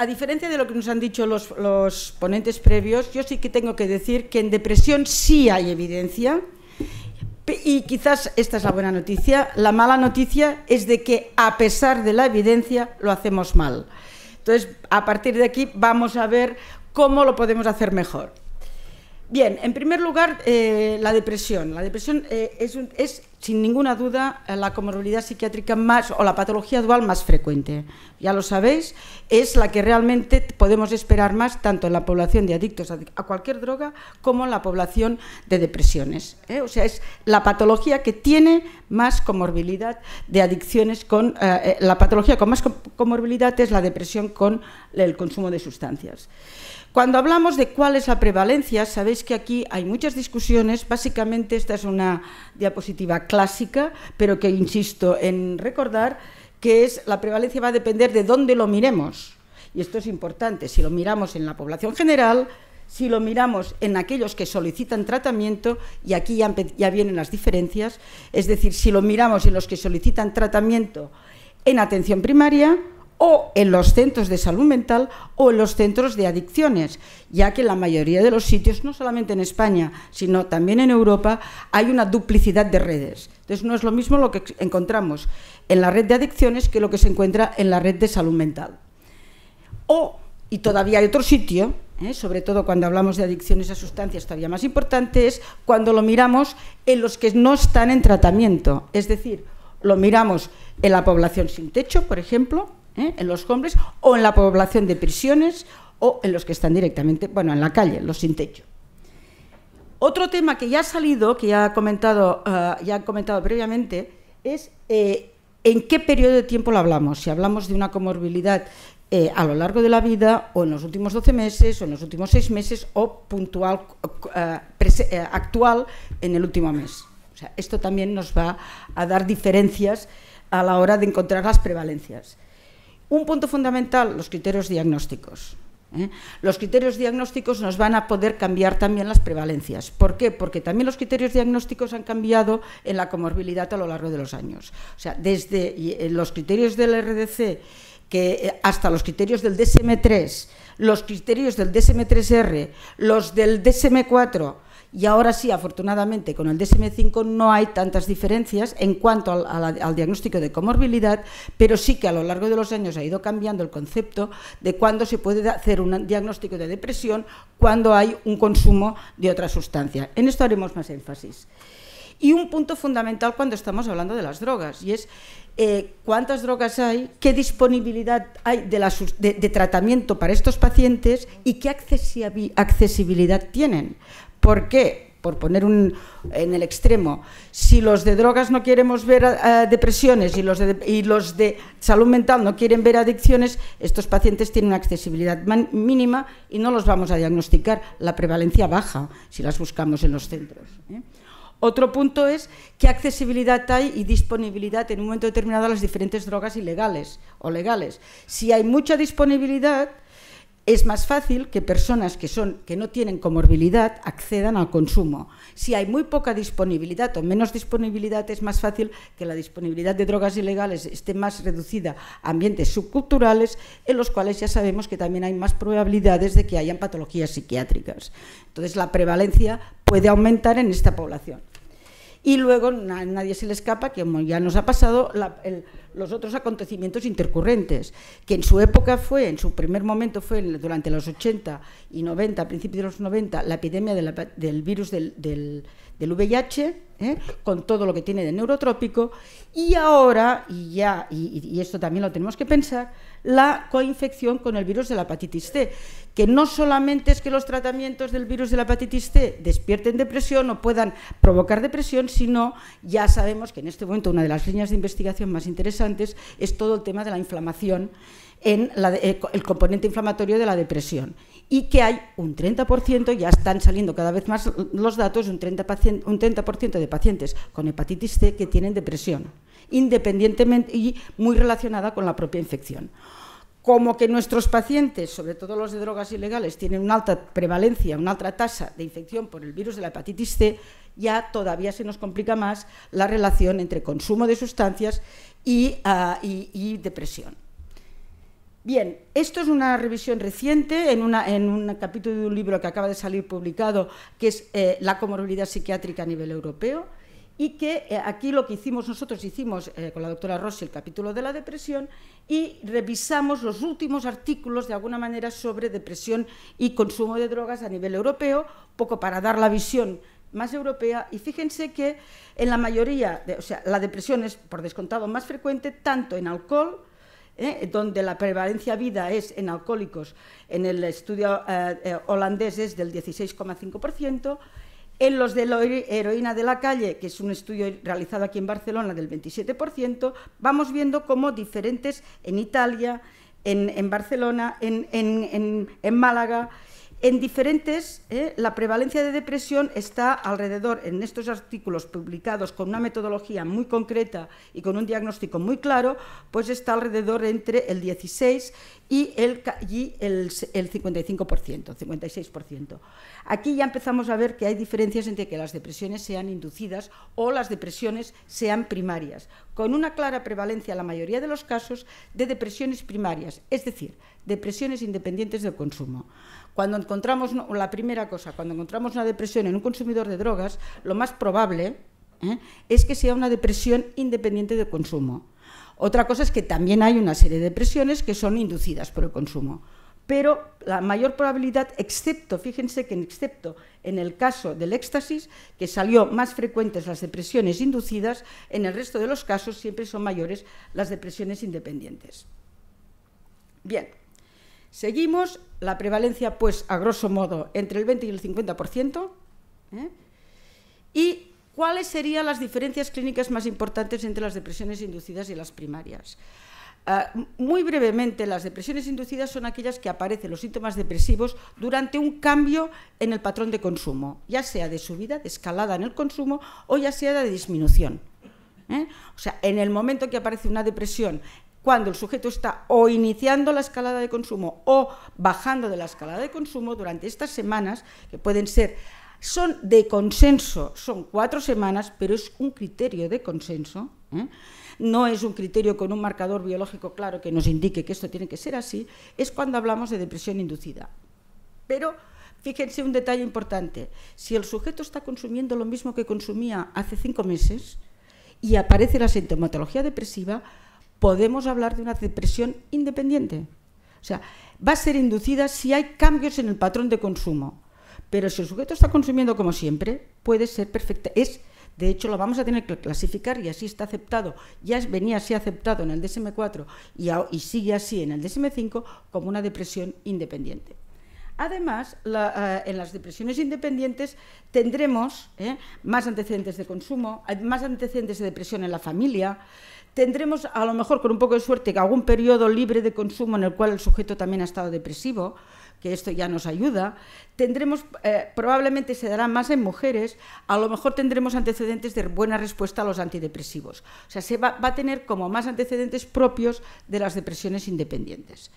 A, diferencia de lo que nos han dicho los, los, ponentes previos, yo sí que tengo que decir que en depresión sí hay evidencia y quizás esta es la buena noticia. La mala noticia es de que a pesar de la evidencia lo hacemos mal. Entonces, a partir de aquí vamos a ver cómo lo podemos hacer mejor. Bien, en primer lugar, eh, la depresión. La depresión eh, es, sin ninguna duda, eh, la comorbilidad psiquiátrica más o la patología dual más frecuente. Ya lo sabéis, es la que realmente podemos esperar más tanto en la población de adictos a, cualquier droga como en la población de depresiones. O sea, es la patología que tiene más comorbilidad de adicciones con... la patología con más comorbilidad es la depresión con el consumo de sustancias. Cuando hablamos de cuál es la prevalencia, sabéis que aquí hay muchas discusiones. Básicamente esta es una diapositiva clásica, pero que insisto en recordar que es la prevalencia va a depender de dónde lo miremos. Y esto es importante, si lo miramos en la población general, si lo miramos en aquellos que solicitan tratamiento, y aquí ya, vienen las diferencias, es decir, si lo miramos en los que solicitan tratamiento en atención primaria, o en los centros de salud mental o en los centros de adicciones, ya que en la mayoría de los sitios, no solamente en España, sino también en Europa, hay una duplicidad de redes. Entonces no es lo mismo lo que encontramos en la red de adicciones que lo que se encuentra en la red de salud mental. O, y todavía hay otro sitio, ¿eh? sobre todo cuando hablamos de adicciones a sustancias todavía más importante, es cuando lo miramos en los que no están en tratamiento, es decir, lo miramos en la población sin techo, por ejemplo, ¿eh? en los hombres o en la población de prisiones o en los que están directamente, bueno, en la calle, los sin techo. Otro tema que ya ha salido, que ya ha comentado, eh, ya comentado previamente, es eh, en qué periodo de tiempo lo hablamos. Si hablamos de una comorbilidad a lo largo de la vida, o en los últimos 12 meses, o en los últimos 6 meses, o puntual, actual en el último mes. esto también nos va a dar diferencias a la hora de encontrar las prevalencias. Un punto fundamental, los criterios diagnósticos. ¿eh? Los criterios diagnósticos nos van a poder cambiar también las prevalencias. ¿Por qué? Porque también los criterios diagnósticos han cambiado en la comorbilidad a lo largo de los años. O sea, desde eh, los criterios del RDC que eh, hasta los criterios del DSM-3, los criterios del DSM-3R, los del DSM-4, y ahora sí, afortunadamente, con el DSM-5 no hay tantas diferencias en cuanto al, diagnóstico de comorbilidad, pero sí que a lo largo de los años ha ido cambiando el concepto de cuándo se puede hacer un diagnóstico de depresión cuando hay un consumo de otra sustancia. En esto haremos más énfasis. Y un punto fundamental cuando estamos hablando de las drogas, y es eh, cuántas drogas hay, qué disponibilidad hay de, tratamiento para estos pacientes y qué accesibilidad tienen. ¿Por qué? Por poner en el extremo. Si los de drogas no queremos ver eh, depresiones y los, de, los de salud mental no quieren ver adicciones, estos pacientes tienen una accesibilidad mínima y no los vamos a diagnosticar. La prevalencia baja si las buscamos en los centros. ¿eh? Otro punto es qué accesibilidad hay y disponibilidad en un momento determinado a las diferentes drogas ilegales o legales. Si hay mucha disponibilidad, es más fácil que personas que, no tienen comorbilidad accedan al consumo. Si hay muy poca disponibilidad o menos disponibilidad, es más fácil que la disponibilidad de drogas ilegales esté más reducida a ambientes subculturales, en los cuales ya sabemos que también hay más probabilidades de que hayan patologías psiquiátricas. Entonces, la prevalencia puede aumentar en esta población. Y luego, nadie se le escapa, que ya nos ha pasado, los otros acontecimientos intercurrentes, que en su época fue, en su primer momento fue durante los 80 y 90, a principios de los 90, la epidemia del virus del, del VIH, ¿eh? con todo lo que tiene de neurotrópico, y ahora, y ya, y, esto también lo tenemos que pensar, la coinfección con el virus de la hepatitis C, que no solamente es que los tratamientos del virus de la hepatitis C despierten depresión o puedan provocar depresión, sino ya sabemos que en este momento una de las líneas de investigación más interesantes es todo el tema de la inflamación en eh, el componente inflamatorio de la depresión y que hay un 30%, ya están saliendo cada vez más los datos, un 30%, un 30% de pacientes con hepatitis C que tienen depresión, independientemente y muy relacionada con la propia infección. Como que nuestros pacientes, sobre todo los de drogas ilegales, tienen una alta prevalencia, una alta tasa de infección por el virus de la hepatitis C, ya todavía se nos complica más la relación entre consumo de sustancias y ah, depresión. Bien, esto es una revisión reciente en, un capítulo de un libro que acaba de salir publicado, que es eh, La comorbilidad psiquiátrica a nivel europeo, y que eh, aquí lo que hicimos nosotros, hicimos eh, con la doctora Rossi el capítulo de la depresión y revisamos los últimos artículos de alguna manera sobre depresión y consumo de drogas a nivel europeo, poco para dar la visión más europea y fíjense que en la mayoría, o sea, la depresión es por descontado más frecuente tanto en alcohol, ¿eh? donde la prevalencia vida es en alcohólicos, en el estudio eh, eh, holandés es del 16,5%, en los de la heroína de la calle, que es un estudio realizado aquí en Barcelona del 27%, vamos viendo cómo diferentes en Italia, en, Barcelona, en Málaga, en diferentes, eh, la prevalencia de depresión está alrededor, en estos artículos publicados con una metodología muy concreta y con un diagnóstico muy claro, pues está alrededor entre el 16 y el, el, 55%, 56%. Aquí ya empezamos a ver que hay diferencias entre que las depresiones sean inducidas o las depresiones sean primarias, con una clara prevalencia en la mayoría de los casos de depresiones primarias, es decir, depresiones independientes del consumo. Cuando encontramos, la primera cosa, cuando encontramos una depresión en un consumidor de drogas, lo más probable ¿eh? es que sea una depresión independiente del consumo. Otra cosa es que también hay una serie de depresiones que son inducidas por el consumo. Pero la mayor probabilidad, excepto, fíjense que excepto en el caso del éxtasis, que salió más frecuentes las depresiones inducidas, en el resto de los casos siempre son mayores las depresiones independientes. Bien, seguimos la prevalencia, pues, a grosso modo, entre el 20 y el 50%. ¿eh? Y ¿Cuáles serían las diferencias clínicas más importantes entre las depresiones inducidas y las primarias? Ah, muy brevemente, las depresiones inducidas son aquellas que aparecen los síntomas depresivos durante un cambio en el patrón de consumo, ya sea de subida, de escalada en el consumo o ya sea de disminución. ¿eh? O sea, en el momento que aparece una depresión, cuando el sujeto está o iniciando la escalada de consumo o bajando de la escalada de consumo durante estas semanas, que pueden ser son de consenso, son cuatro semanas, pero es un criterio de consenso. ¿eh? No es un criterio con un marcador biológico claro que nos indique que esto tiene que ser así, es cuando hablamos de depresión inducida. Pero fíjense un detalle importante, si el sujeto está consumiendo lo mismo que consumía hace cinco meses y aparece la sintomatología depresiva, podemos hablar de una depresión independiente. O sea, va a ser inducida si hay cambios en el patrón de consumo. Pero si el sujeto está consumiendo como siempre, puede ser perfecta. Es, de hecho, lo vamos a tener que clasificar y así está aceptado. Ya venía así aceptado en el DSM4 y, sigue así en el DSM5 como una depresión independiente. Además, eh, en las depresiones independientes tendremos eh, más antecedentes de consumo, más antecedentes de depresión en la familia, tendremos a lo mejor con un poco de suerte algún periodo libre de consumo en el cual el sujeto también ha estado depresivo, esto ya nos ayuda, tendremos, eh, probablemente se dará más en mujeres, a lo mejor tendremos antecedentes de buena respuesta a los antidepresivos. O sea, se va, a tener como más antecedentes propios de las depresiones independientes.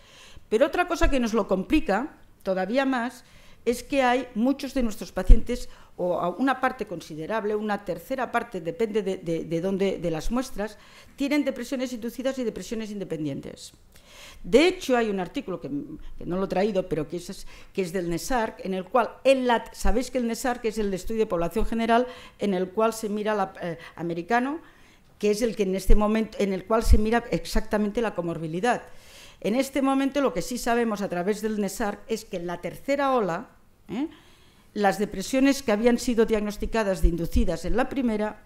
Pero otra cosa que nos lo complica todavía más es que hay muchos de nuestros pacientes, o una parte considerable, una tercera parte, depende de, de las muestras, tienen depresiones inducidas y depresiones independientes. De hecho, hay un artículo que, no lo he traído, pero que es, del NESARC, en el cual, sabéis que el NESARC es el estudio de población general, en el cual se mira la, eh, americano, que es el que en este momento, en el cual se mira exactamente la comorbilidad. En este momento lo que sí sabemos a través del NESARC es que en la tercera ola, ¿eh? las depresiones que habían sido diagnosticadas de inducidas en la primera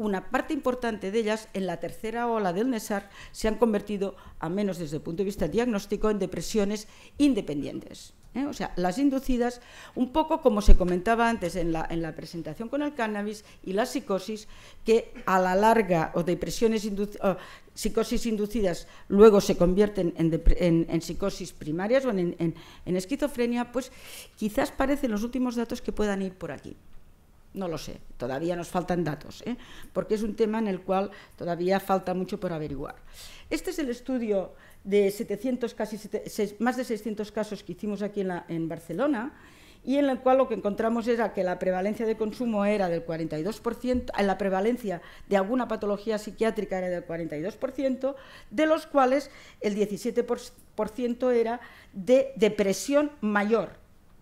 una parte importante de ellas en la tercera ola del NESAR se han convertido, a menos desde el punto de vista diagnóstico, en depresiones independientes. ¿eh? O sea, las inducidas, un poco como se comentaba antes en la, presentación con el cannabis y la psicosis, que a la larga, o depresiones psicosis inducidas luego se convierten en, psicosis primarias o en, esquizofrenia, pues quizás parecen los últimos datos que puedan ir por aquí. No lo sé, todavía nos faltan datos, ¿eh? porque es un tema en el cual todavía falta mucho por averiguar. Este es el estudio de 700, casi más de 600 casos que hicimos aquí en, en Barcelona, y en el cual lo que encontramos era que la prevalencia de consumo era del 42%, eh, la prevalencia de alguna patología psiquiátrica era del 42%, de los cuales el 17% era de depresión mayor,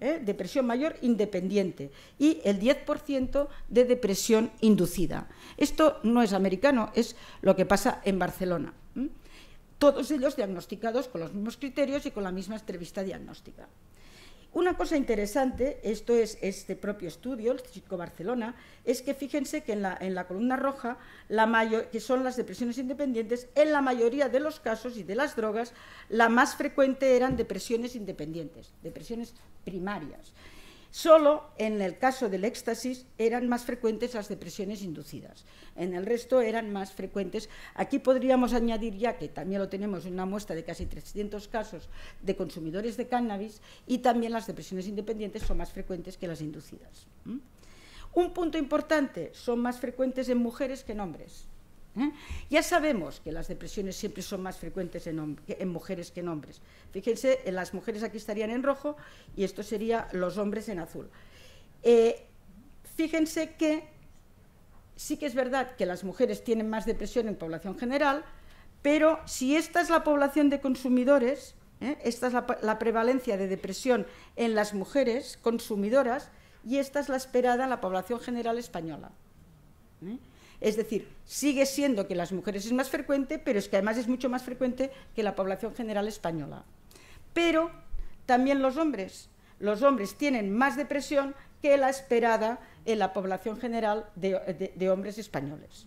¿eh? depresión mayor independiente y el 10% de depresión inducida. Esto no es americano, es lo que pasa en Barcelona. Todos ellos diagnosticados con los mismos criterios y con la misma entrevista diagnóstica. Una cosa interesante, esto es este propio estudio, el Chico Barcelona, es que fíjense que en la, columna roja, que son las depresiones independientes, en la mayoría de los casos y de las drogas, la más frecuente eran depresiones independientes, depresiones primarias. Solo en el caso del éxtasis eran más frecuentes las depresiones inducidas. En el resto eran más frecuentes. Aquí podríamos añadir ya que también lo tenemos en una muestra de casi 300 casos de consumidores de cannabis y también las depresiones independientes son más frecuentes que las inducidas. Un punto importante, son más frecuentes en mujeres que en hombres. ¿eh? Ya sabemos que las depresiones siempre son más frecuentes en, mujeres que en hombres. Fíjense, las mujeres aquí estarían en rojo y esto sería los hombres en azul. Eh, fíjense que sí que es verdad que las mujeres tienen más depresión en población general, pero si esta es la población de consumidores, ¿eh? esta es la, prevalencia de depresión en las mujeres consumidoras y esta es la esperada en la población general española. Es decir, sigue siendo que las mujeres es más frecuente, pero es que además es mucho más frecuente que la población general española. Pero también los hombres. Los hombres tienen más depresión que la esperada en la población general de, hombres españoles.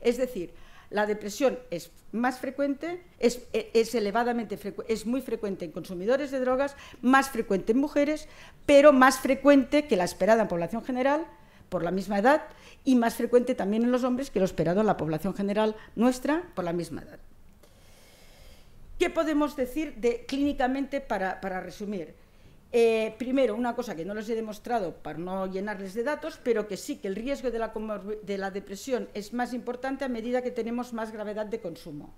Es decir, la depresión es más frecuente, es, e, elevadamente es muy frecuente en consumidores de drogas, más frecuente en mujeres, pero más frecuente que la esperada en población general por la misma edad y más frecuente también en los hombres que lo esperado en la población general nuestra por la misma edad. ¿Qué podemos decir de, clínicamente para, resumir? Eh, primero, una cosa que no les he demostrado para no llenarles de datos, pero que sí que el riesgo de la, de la depresión es más importante a medida que tenemos más gravedad de consumo.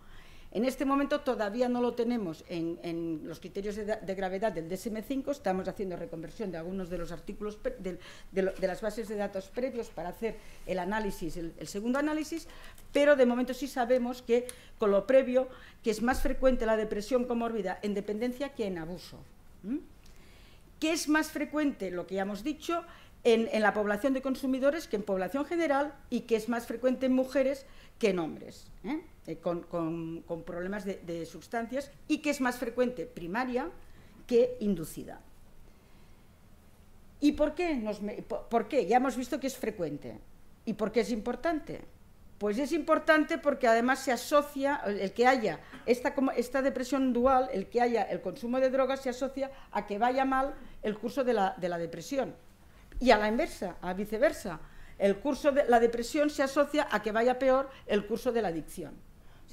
En este momento todavía no lo tenemos en, los criterios de, gravedad del DSM-5, estamos haciendo reconversión de algunos de los artículos de, las bases de datos previos para hacer el análisis, el, segundo análisis, pero de momento sí sabemos que con lo previo que es más frecuente la depresión comórbida en dependencia que en abuso. que es más frecuente? Lo que ya hemos dicho, en, la población de consumidores que en población general y que es más frecuente en mujeres que en hombres. ¿eh? Eh, con, problemas de, sustancias y que es más frecuente primaria que inducida. ¿Y por qué? Ya hemos visto que es frecuente. ¿Y por qué es importante? Pues es importante porque además se asocia, el que haya esta, depresión dual, el que haya el consumo de drogas, se asocia a que vaya mal el curso de la, de la depresión. Y a la inversa, a viceversa. El curso de la depresión se asocia a que vaya peor el curso de la adicción.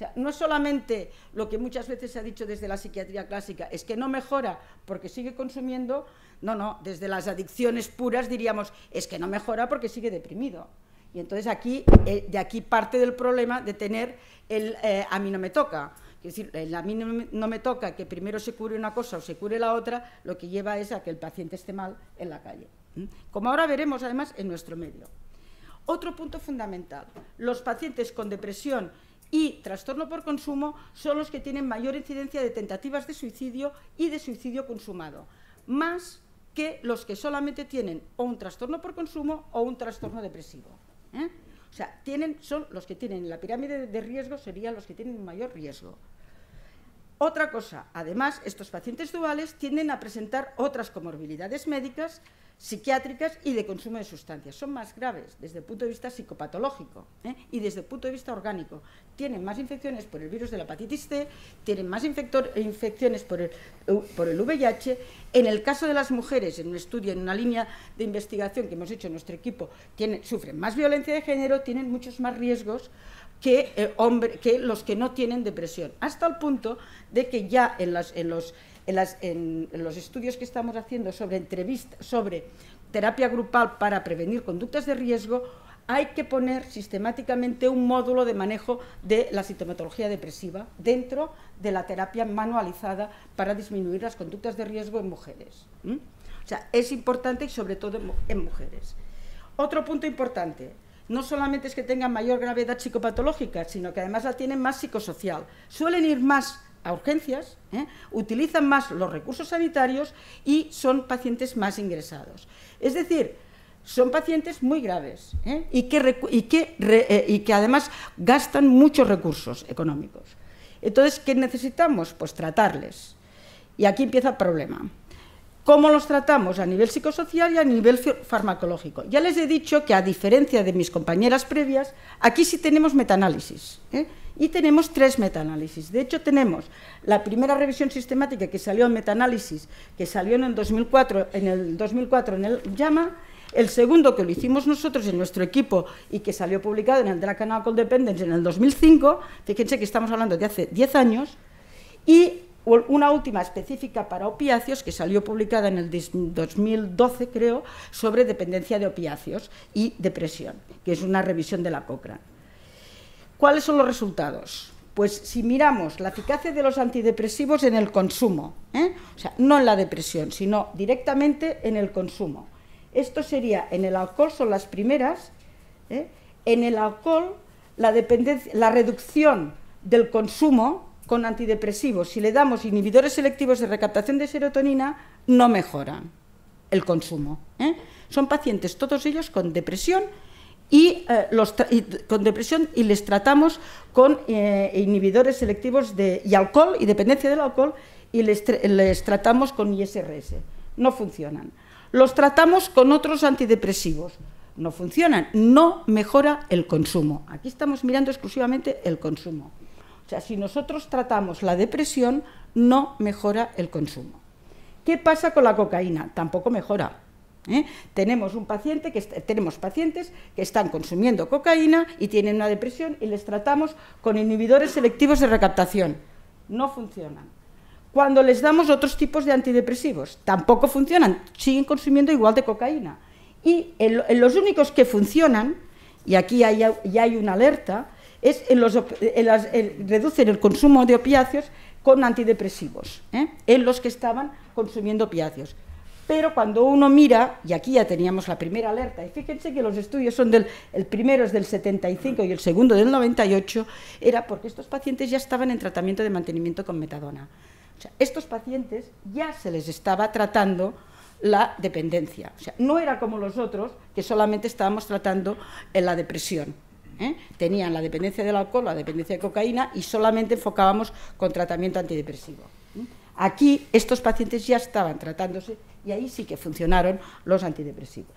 O sea, no solamente lo que muchas veces se ha dicho desde la psiquiatría clásica, es que no mejora porque sigue consumiendo, no, no, desde las adicciones puras diríamos, es que no mejora porque sigue deprimido. Y entonces aquí, eh, de aquí parte del problema de tener el eh, a mí no me toca. Es decir, el a mí no me, toca que primero se cure una cosa o se cure la otra, lo que lleva es a que el paciente esté mal en la calle. Como ahora veremos, además, en nuestro medio. Otro punto fundamental, los pacientes con depresión y trastorno por consumo son los que tienen mayor incidencia de tentativas de suicidio y de suicidio consumado, más que los que solamente tienen o un trastorno por consumo o un trastorno depresivo. ¿eh? O sea, tienen, son los que tienen la pirámide de riesgo, serían los que tienen mayor riesgo. Otra cosa, además, estos pacientes duales tienden a presentar otras comorbilidades médicas, psiquiátricas y de consumo de sustancias. Son más graves desde el punto de vista psicopatológico ¿eh? y desde el punto de vista orgánico tienen más infecciones por el virus de la hepatitis C, tienen más infecciones por el, VIH. En el caso de las mujeres, en un estudio, en una línea de investigación que hemos hecho en nuestro equipo, sufren más violencia de género, tienen muchos más riesgos que, eh, que los que no tienen depresión, hasta el punto de que ya en, los, en los, estudios que estamos haciendo sobre entrevistas, sobre terapia grupal para prevenir conductas de riesgo, hay que poner sistemáticamente un módulo de manejo de la sintomatología depresiva dentro de la terapia manualizada para disminuir las conductas de riesgo en mujeres. O sea, es importante y sobre todo en, mujeres. Otro punto importante, no solamente es que tengan mayor gravedad psicopatológica, sino que además la tienen más psicosocial. Suelen ir más a urgencias, ¿eh? utilizan más los recursos sanitarios y son pacientes más ingresados. Es decir, son pacientes muy graves ¿eh? y, que, y, eh, además gastan muchos recursos económicos. Entonces, ¿qué necesitamos? Pues tratarles. Y aquí empieza el problema. ¿Cómo los tratamos? A nivel psicosocial y a nivel farmacológico. Ya les he dicho que, a diferencia de mis compañeras previas, aquí sí tenemos metaanálisis. ¿eh? Y tenemos tres metaanálisis. De hecho, tenemos la primera revisión sistemática que salió en metaanálisis, que salió en el 2004 en el, 2004, en el el segundo, que lo hicimos nosotros en nuestro equipo y que salió publicado en el Draken Alcohol Dependence en el 2005, fíjense que estamos hablando de hace 10 años, y una última específica para opiáceos que salió publicada en el 2012, creo, sobre dependencia de opiáceos y depresión, que es una revisión de la Cochrane. ¿Cuáles son los resultados? Pues si miramos la eficacia de los antidepresivos en el consumo, ¿eh? o sea, no en la depresión, sino directamente en el consumo. Esto sería, en el alcohol son las primeras, ¿eh? en el alcohol la, reducción del consumo con antidepresivos, si le damos inhibidores selectivos de recaptación de serotonina, no mejora el consumo. ¿eh? Son pacientes, todos ellos, con depresión y, eh, con depresión y les tratamos con inhibidores selectivos de, y alcohol y dependencia del alcohol y les, les tratamos con ISRS. No funcionan los tratamos con otros antidepresivos. No funcionan, no mejora el consumo. Aquí estamos mirando exclusivamente el consumo. O sea, si nosotros tratamos la depresión, no mejora el consumo. ¿Qué pasa con la cocaína? Tampoco mejora. ¿eh? Tenemos, un paciente que tenemos pacientes que están consumiendo cocaína y tienen una depresión y les tratamos con inhibidores selectivos de recaptación. No funcionan. Cuando les damos otros tipos de antidepresivos, tampoco funcionan, siguen consumiendo igual de cocaína. Y en, los únicos que funcionan, y aquí ya hay una alerta, es en los, reducen el consumo de opiáceos con antidepresivos, ¿eh? en los que estaban consumiendo opiáceos. Pero cuando uno mira, y aquí ya teníamos la primera alerta, y fíjense que los estudios son del, el primero es del 75 y el segundo del 98, era porque estos pacientes ya estaban en tratamiento de mantenimiento con metadona estos pacientes ya se les estaba tratando la dependencia. O sea, no era como los otros, que solamente estábamos tratando eh, la depresión. ¿eh? Tenían la dependencia del alcohol, la dependencia de cocaína y solamente enfocábamos con tratamiento antidepresivo. ¿eh? Aquí estos pacientes ya estaban tratándose y ahí sí que funcionaron los antidepresivos.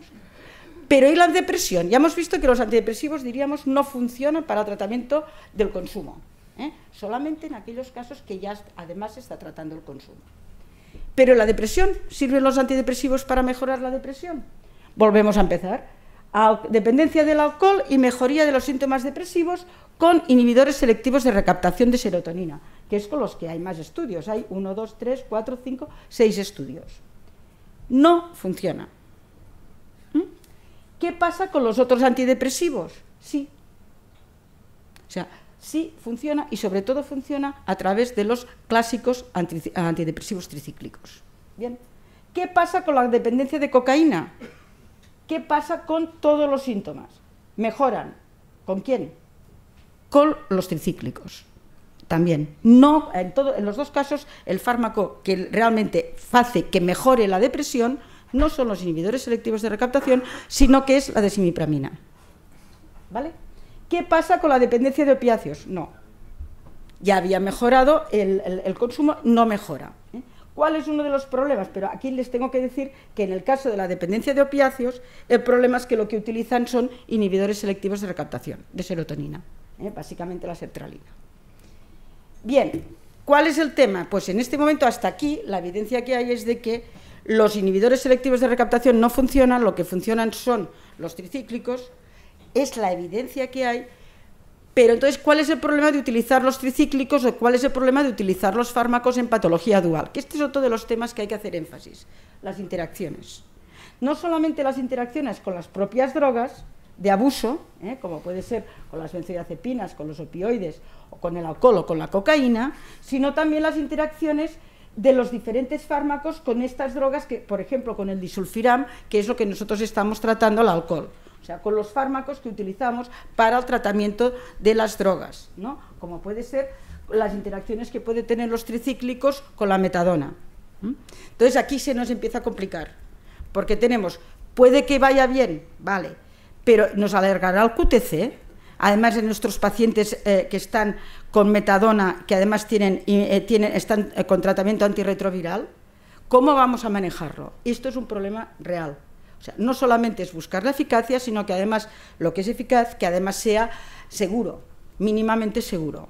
Pero ¿y la depresión? Ya hemos visto que los antidepresivos, diríamos, no funcionan para tratamiento del consumo. ¿eh? solamente en aquellos casos que ya además se está tratando el consumo. Pero la depresión, ¿sirven los antidepresivos para mejorar la depresión? Volvemos a empezar. dependencia del alcohol y mejoría de los síntomas depresivos con inhibidores selectivos de recaptación de serotonina, que es con los que hay más estudios. Hay 1, 2, 3, 4, 5, 6 estudios. No funciona. ¿Mm? ¿Qué pasa con los otros antidepresivos? Sí. O sea, sí funciona y sobre todo funciona a través de los clásicos antidepresivos tricíclicos. Bien. ¿Qué pasa con la dependencia de cocaína? ¿Qué pasa con todos los síntomas? Mejoran. ¿Con quién? Con los tricíclicos. También. No, en, todo, en los dos casos, el fármaco que realmente hace que mejore la depresión no son los inhibidores selectivos de recaptación, sino que es la desimipramina. ¿Vale? ¿Qué pasa con la dependencia de opiáceos? No. Ya había mejorado el, consumo, no mejora. ¿eh? ¿Cuál es uno de los problemas? Pero aquí les tengo que decir que en el caso de la dependencia de opiáceos, el problema es que lo que utilizan son inhibidores selectivos de recaptación de serotonina, ¿eh? básicamente la sertralina. Bien, ¿cuál es el tema? Pues en este momento, hasta aquí, la evidencia que hay es de que los inhibidores selectivos de recaptación no funcionan, lo que funcionan son los tricíclicos, es la evidencia que hay. Pero entonces, ¿cuál es el problema de utilizar los tricíclicos o cuál es el problema de utilizar los fármacos en patología dual? Que este es otro de los temas que hay que hacer énfasis, las interacciones. No solamente las interacciones con las propias drogas de abuso, ¿eh? como puede ser con las benzodiazepinas, con los opioides, o con el alcohol o con la cocaína, sino también las interacciones de los diferentes fármacos con estas drogas, que, por ejemplo, con el disulfiram, que es lo que nosotros estamos tratando, el alcohol o sea, con los fármacos que utilizamos para el tratamiento de las drogas, ¿no? como puede ser las interacciones que pueden tener los tricíclicos con la metadona. Entonces aquí se nos empieza a complicar, porque tenemos, puede que vaya bien, vale, pero nos alargará el QTC, además de nuestros pacientes eh, que están con metadona, que además tienen, eh, están eh, con tratamiento antirretroviral, ¿cómo vamos a manejarlo? Esto es un problema real no solamente es buscar la eficacia, sino que además lo que es eficaz, que además sea seguro, mínimamente seguro.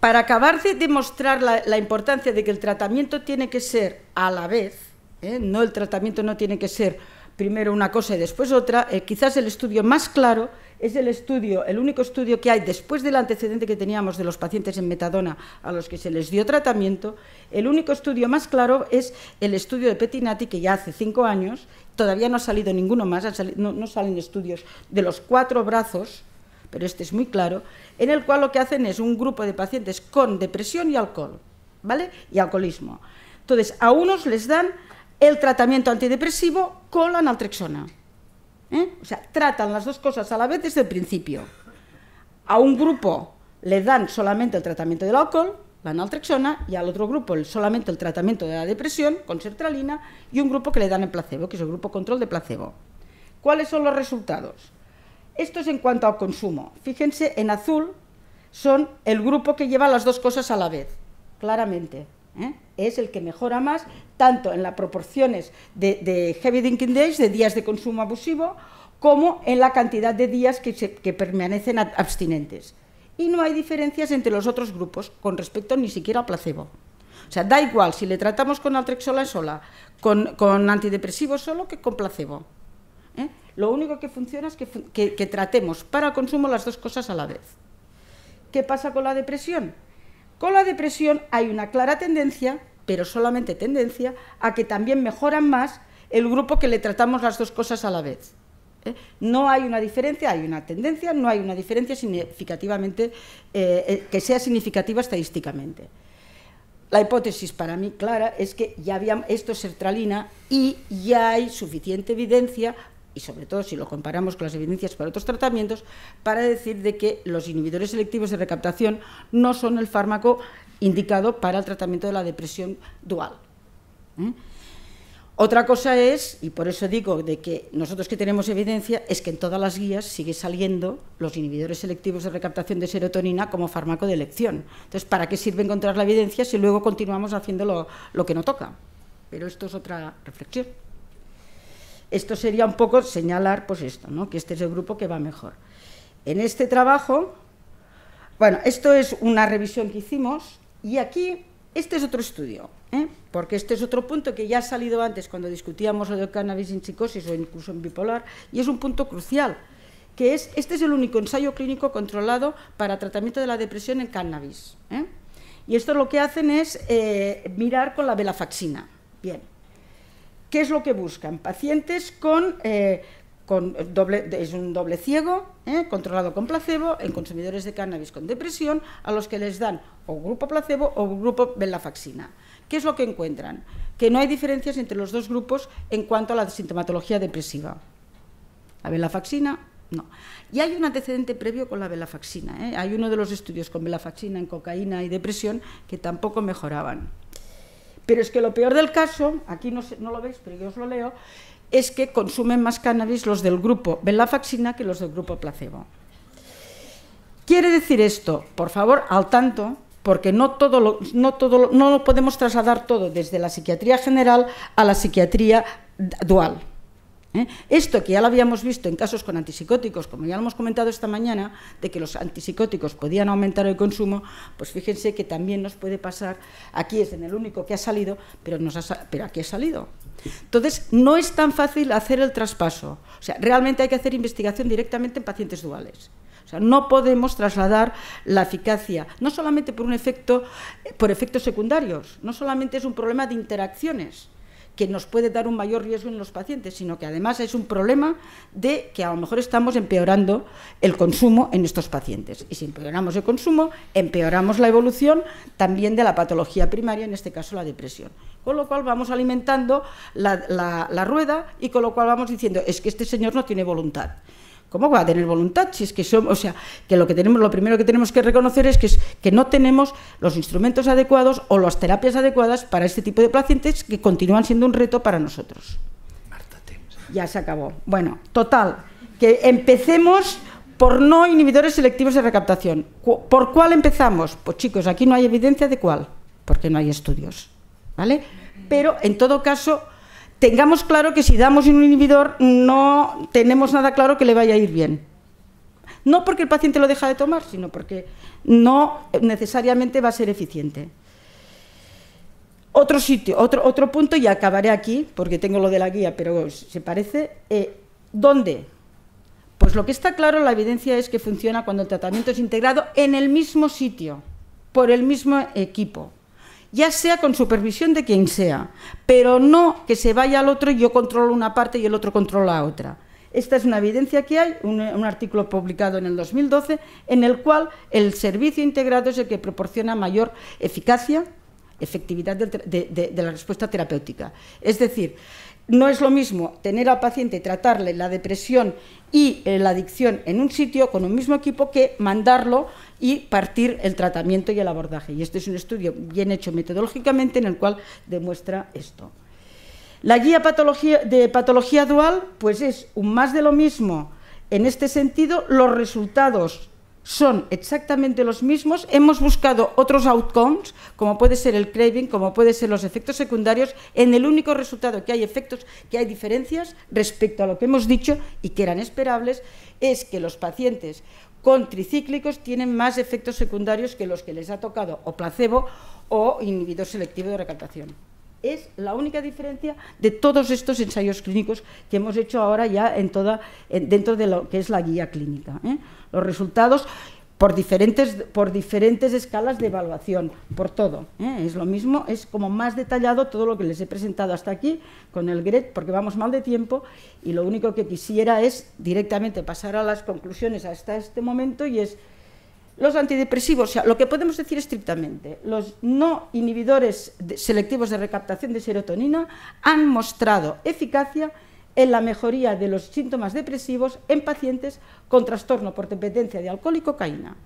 Para acabar de demostrar la, importancia de que el tratamiento tiene que ser a la vez, ¿eh? no el tratamiento no tiene que ser primero una cosa y después otra, eh, quizás el estudio más claro es el estudio, el único estudio que hay después del antecedente que teníamos de los pacientes en metadona a los que se les dio tratamiento, el único estudio más claro es el estudio de Petinati que ya hace cinco años, todavía no ha salido ninguno más, no, salen estudios de los cuatro brazos, pero este es muy claro, en el cual lo que hacen es un grupo de pacientes con depresión y alcohol, ¿vale? Y alcoholismo. Entonces, a unos les dan el tratamiento antidepresivo con la naltrexona ¿eh? O sea, tratan las dos cosas a la vez desde el principio. A un grupo le dan solamente el tratamiento del alcohol, la naltrexona, y al otro grupo solamente el tratamiento de la depresión con sertralina, y un grupo que le dan el placebo, que es el grupo control de placebo. ¿Cuáles son los resultados? Esto es en cuanto al consumo. Fíjense, en azul son el grupo que lleva las dos cosas a la vez, claramente. ¿eh? es el que mejora más, tanto en las proporciones de, heavy drinking days, de días de consumo abusivo, como en la cantidad de días que, permanecen abstinentes. Y no hay diferencias entre los otros grupos con respecto ni siquiera al placebo. O sea, da igual si le tratamos con altrexola sola, con, con antidepresivos solo, que con placebo. ¿eh? Lo único que funciona es que, tratemos para consumo las dos cosas a la vez. ¿Qué pasa con la depresión? Con la depresión hay una clara tendencia, pero solamente tendencia, a que también mejoran más el grupo que le tratamos las dos cosas a la vez. ¿eh? No hay una diferencia, hay una tendencia, no hay una diferencia significativamente eh, eh, que sea significativa estadísticamente. La hipótesis para mí clara es que ya había, esto es sertralina y ya hay suficiente evidencia y sobre todo si lo comparamos con las evidencias para otros tratamientos, para decir de que los inhibidores selectivos de recaptación no son el fármaco indicado para el tratamiento de la depresión dual. Otra cosa es, y por eso digo de que nosotros que tenemos evidencia, es que en todas las guías sigue saliendo los inhibidores selectivos de recaptación de serotonina como fármaco de elección. Entonces, ¿para qué sirve encontrar la evidencia si luego continuamos haciendo lo que no toca? Pero esto es otra reflexión. Esto sería un poco señalar, pues esto, ¿no? que este es el grupo que va mejor. En este trabajo, bueno, esto es una revisión que hicimos y aquí, este es otro estudio, ¿eh? porque este es otro punto que ya ha salido antes cuando discutíamos sobre del cannabis en psicosis o incluso en bipolar, y es un punto crucial, que es, este es el único ensayo clínico controlado para tratamiento de la depresión en cannabis. ¿eh? Y esto lo que hacen es eh, mirar con la velafaxina. Bien, ¿Qué es lo que buscan? Pacientes con, eh, doble, es un doble ciego, eh, controlado con placebo, en consumidores de cannabis con depresión, a los que les dan o grupo placebo o grupo belafaxina? ¿Qué es lo que encuentran? Que no hay diferencias entre los dos grupos en cuanto a la sintomatología depresiva. La belafaxina? no. Y hay un antecedente previo con la belafaxina. Eh. Hay uno de los estudios con belafaxina en cocaína y depresión que tampoco mejoraban. Pero es que lo peor del caso, aquí no, lo veis, pero yo os lo leo, es que consumen más cannabis los del grupo velafaxina que los del grupo placebo. Quiere decir esto, por favor, al tanto, porque no todo no todo no lo podemos trasladar todo desde la psiquiatría general a la psiquiatría dual. ¿eh? Esto que ya lo habíamos visto en casos con antipsicóticos, como ya lo hemos comentado esta mañana, de que los antipsicóticos podían aumentar el consumo, pues fíjense que también nos puede pasar, aquí es en el único que ha salido, pero, nos aquí ha salido. Entonces, no es tan fácil hacer el traspaso. O sea, realmente hay que hacer investigación directamente en pacientes duales. O sea, no podemos trasladar la eficacia, no solamente por un efecto, por efectos secundarios, no solamente es un problema de interacciones, que nos puede dar un mayor riesgo en los pacientes, sino que además es un problema de que a lo mejor estamos empeorando el consumo en estos pacientes. Y si empeoramos el consumo, empeoramos la evolución también de la patología primaria, en este caso la depresión. Con lo cual vamos alimentando la, rueda y con lo cual vamos diciendo, es que este señor no tiene voluntad. ¿Cómo va a tener voluntad si es que somos, o sea, que lo que tenemos, lo primero que tenemos que reconocer es que, es que no tenemos los instrumentos adecuados o las terapias adecuadas para este tipo de pacientes que continúan siendo un reto para nosotros. ya se acabó. Bueno, total, que empecemos por no inhibidores selectivos de recaptación. ¿Por cuál empezamos? Pues chicos, aquí no hay evidencia de cuál, porque no hay estudios, ¿vale? Pero en todo caso tengamos claro que si damos un inhibidor no tenemos nada claro que le vaya a ir bien. No porque el paciente lo deja de tomar, sino porque no necesariamente va a ser eficiente. Otro sitio, otro, punto, y acabaré aquí, porque tengo lo de la guía, pero se parece. Eh, ¿Dónde? Pues lo que está claro, la evidencia es que funciona cuando el tratamiento es integrado en el mismo sitio, por el mismo equipo ya sea con supervisión de quien sea, pero no que se vaya al otro y yo controlo una parte y el otro controla otra. Esta es una evidencia que hay, un, artículo publicado en el 2012, en el cual el servicio integrado es el que proporciona mayor eficacia, efectividad de, de la respuesta terapéutica. Es decir, no es lo mismo tener al paciente, y tratarle la depresión y eh, la adicción en un sitio con un mismo equipo que mandarlo y partir el tratamiento y el abordaje. Y este es un estudio bien hecho metodológicamente en el cual demuestra esto. La guía de patología dual pues es un más de lo mismo. En este sentido, los resultados son exactamente los mismos. Hemos buscado otros outcomes, como puede ser el craving, como puede ser los efectos secundarios, en el único resultado que hay efectos, que hay diferencias respecto a lo que hemos dicho y que eran esperables, es que los pacientes con tricíclicos tienen más efectos secundarios que los que les ha tocado o placebo o inhibidor selectivo de recaptación es la única diferencia de todos estos ensayos clínicos que hemos hecho ahora ya en toda, dentro de lo que es la guía clínica. ¿eh? Los resultados por diferentes, por diferentes escalas de evaluación, por todo. ¿eh? Es lo mismo, es como más detallado todo lo que les he presentado hasta aquí con el GRET, porque vamos mal de tiempo y lo único que quisiera es directamente pasar a las conclusiones hasta este momento y es los antidepresivos, o sea, lo que podemos decir estrictamente, los no inhibidores selectivos de recaptación de serotonina han mostrado eficacia en la mejoría de los síntomas depresivos en pacientes con trastorno por dependencia de alcohol y cocaína.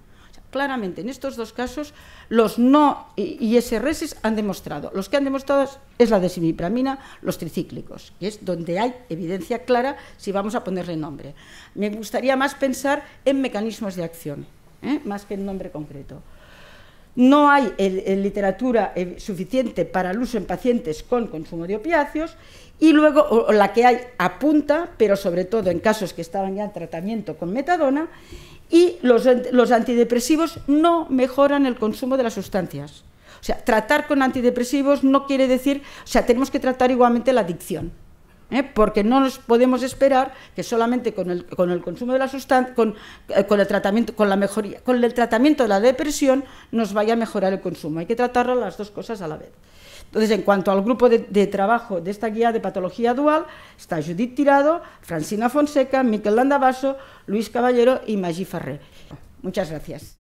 claramente, en estos dos casos, los no ISRS han demostrado. Los que han demostrado es la desimipramina, los tricíclicos, que es donde hay evidencia clara si vamos a ponerle nombre. Me gustaría más pensar en mecanismos de acción. ¿eh? más que en nombre concreto. No hay literatura eh, suficiente para el uso en pacientes con consumo de opiáceos y luego la que hay apunta, pero sobre todo en casos que estaban ya en tratamiento con metadona, y los, los antidepresivos no mejoran el consumo de las sustancias. O sea, tratar con antidepresivos no quiere decir, o sea, tenemos que tratar igualmente la adicción. ¿eh? porque no nos podemos esperar que solamente con el, consumo de la sustancia, eh, con, el tratamiento, con la mejoría, con el tratamiento de la depresión nos vaya a mejorar el consumo. Hay que tratar las dos cosas a la vez. Entonces, en cuanto al grupo de, trabajo de esta guía de patología dual, está Judith Tirado, Francina Fonseca, Miquel Landavaso, Luis Caballero y Magí Farré. Muchas gracias.